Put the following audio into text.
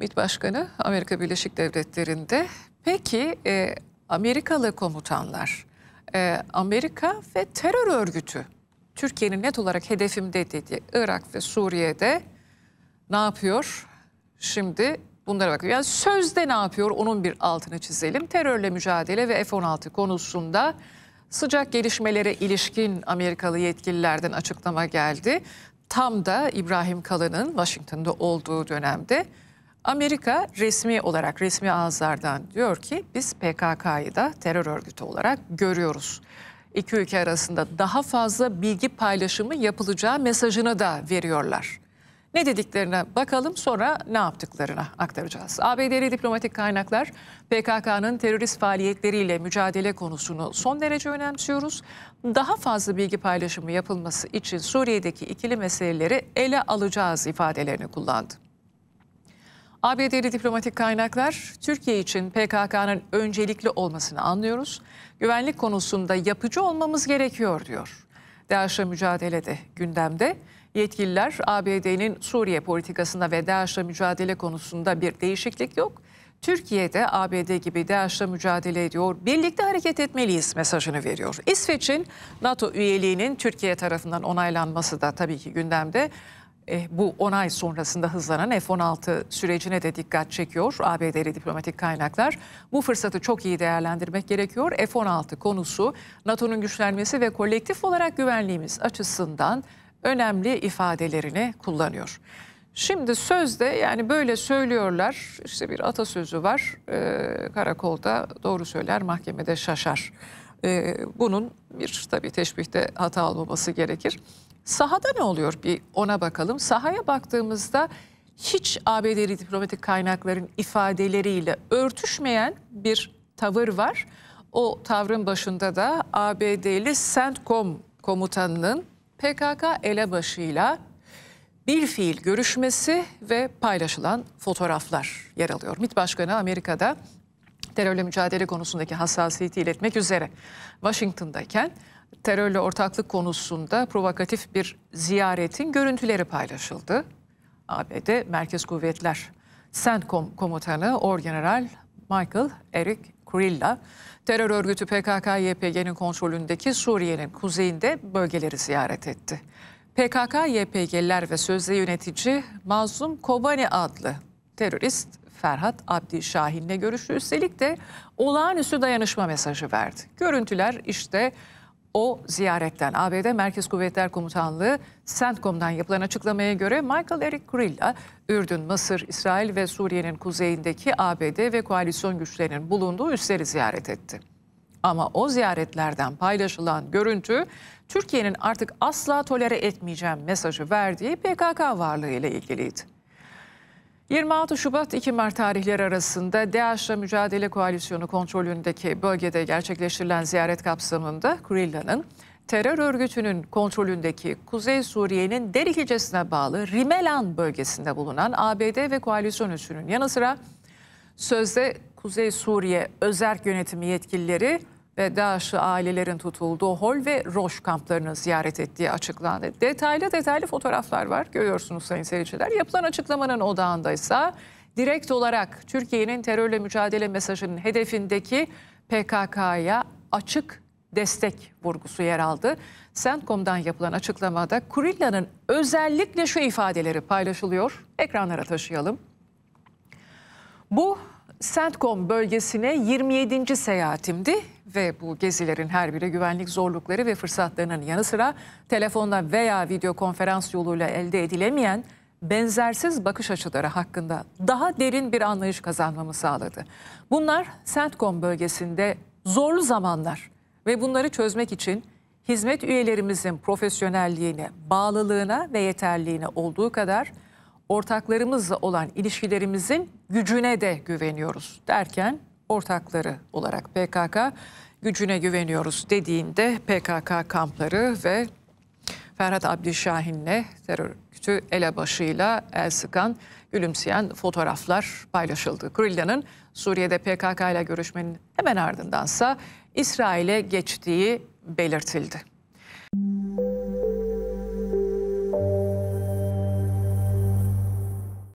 MİT Başkanı Amerika Birleşik Devletleri'nde. Peki e, Amerikalı komutanlar, e, Amerika ve terör örgütü Türkiye'nin net olarak hedefimde dedi. Irak ve Suriye'de ne yapıyor? Şimdi bunlara bakıyor. Yani sözde ne yapıyor onun bir altını çizelim. Terörle mücadele ve F-16 konusunda sıcak gelişmelere ilişkin Amerikalı yetkililerden açıklama geldi. Tam da İbrahim Kalın'ın Washington'da olduğu dönemde Amerika resmi olarak resmi ağızlardan diyor ki biz PKK'yı da terör örgütü olarak görüyoruz. İki ülke arasında daha fazla bilgi paylaşımı yapılacağı mesajını da veriyorlar. Ne dediklerine bakalım sonra ne yaptıklarına aktaracağız. ABD'li diplomatik kaynaklar PKK'nın terörist faaliyetleriyle mücadele konusunu son derece önemsiyoruz. Daha fazla bilgi paylaşımı yapılması için Suriye'deki ikili meseleleri ele alacağız ifadelerini kullandı. ABD'li diplomatik kaynaklar Türkiye için PKK'nın öncelikli olmasını anlıyoruz. Güvenlik konusunda yapıcı olmamız gerekiyor diyor. DAEŞ'le mücadelede gündemde yetkililer ABD'nin Suriye politikasında ve DAEŞ'le mücadele konusunda bir değişiklik yok. Türkiye'de ABD gibi DAEŞ'le mücadele ediyor, birlikte hareket etmeliyiz mesajını veriyor. İsveç'in NATO üyeliğinin Türkiye tarafından onaylanması da tabii ki gündemde. Eh, bu bu ay sonrasında hızlanan F-16 sürecine de dikkat çekiyor ABD'li diplomatik kaynaklar. Bu fırsatı çok iyi değerlendirmek gerekiyor. F-16 konusu NATO'nun güçlenmesi ve kolektif olarak güvenliğimiz açısından önemli ifadelerini kullanıyor. Şimdi sözde yani böyle söylüyorlar işte bir atasözü var e, karakolda doğru söyler mahkemede şaşar. E, bunun bir tabii teşbihte hata olmaması gerekir. Sahada ne oluyor bir ona bakalım. Sahaya baktığımızda hiç ABD'li diplomatik kaynakların ifadeleriyle örtüşmeyen bir tavır var. O tavrın başında da ABD'li CENTCOM komutanının PKK elebaşıyla bir fiil görüşmesi ve paylaşılan fotoğraflar yer alıyor. MİT Başkanı Amerika'da terörle mücadele konusundaki hassasiyeti iletmek üzere Washington'dayken terörle ortaklık konusunda provokatif bir ziyaretin görüntüleri paylaşıldı. ABD Merkez Kuvvetler CENTCOM komutanı Orgeneral Michael Eric Kurilla, terör örgütü PKK-YPG'nin kontrolündeki Suriye'nin kuzeyinde bölgeleri ziyaret etti. PKK-YPG'liler ve sözde yönetici Mazlum Kobani adlı terörist Ferhat Abdi Şahin'le görüştü. Üstelik de olağanüstü dayanışma mesajı verdi. Görüntüler işte o ziyaretten ABD Merkez Kuvvetler Komutanlığı CENTCOM'dan yapılan açıklamaya göre Michael Eric Krilla, Ürdün, Mısır, İsrail ve Suriye'nin kuzeyindeki ABD ve koalisyon güçlerinin bulunduğu üsleri ziyaret etti. Ama o ziyaretlerden paylaşılan görüntü Türkiye'nin artık asla tolere etmeyeceğim mesajı verdiği PKK varlığı ile ilgiliydi. 26 Şubat 2 Mart tarihleri arasında DAEŞ'le mücadele koalisyonu kontrolündeki bölgede gerçekleştirilen ziyaret kapsamında Kurilla'nın terör örgütünün kontrolündeki Kuzey Suriye'nin Derik ilçesine bağlı Rimelan bölgesinde bulunan ABD ve koalisyon üssünün yanı sıra sözde Kuzey Suriye özerk yönetimi yetkilileri ve DAEŞ'ı ailelerin tutulduğu Hol ve Roş kamplarını ziyaret ettiği açıklandı. Detaylı detaylı fotoğraflar var görüyorsunuz sayın seyirciler. Yapılan açıklamanın odağındaysa direkt olarak Türkiye'nin terörle mücadele mesajının hedefindeki PKK'ya açık destek vurgusu yer aldı. Sentkom'dan yapılan açıklamada Kurilla'nın özellikle şu ifadeleri paylaşılıyor. Ekranlara taşıyalım. Bu Sentkom bölgesine 27. seyahatimdi ve bu gezilerin her biri güvenlik zorlukları ve fırsatlarının yanı sıra telefonda veya video konferans yoluyla elde edilemeyen benzersiz bakış açıları hakkında daha derin bir anlayış kazanmamı sağladı. Bunlar CENTCOM bölgesinde zorlu zamanlar ve bunları çözmek için hizmet üyelerimizin profesyonelliğine, bağlılığına ve yeterliğine olduğu kadar ortaklarımızla olan ilişkilerimizin gücüne de güveniyoruz derken ortakları olarak PKK gücüne güveniyoruz dediğinde PKK kampları ve Ferhat Abdüşahin'le terör örgütü elebaşıyla el sıkan, gülümseyen fotoğraflar paylaşıldı. Grilla'nın Suriye'de PKK ile görüşmenin hemen ardındansa İsrail'e geçtiği belirtildi.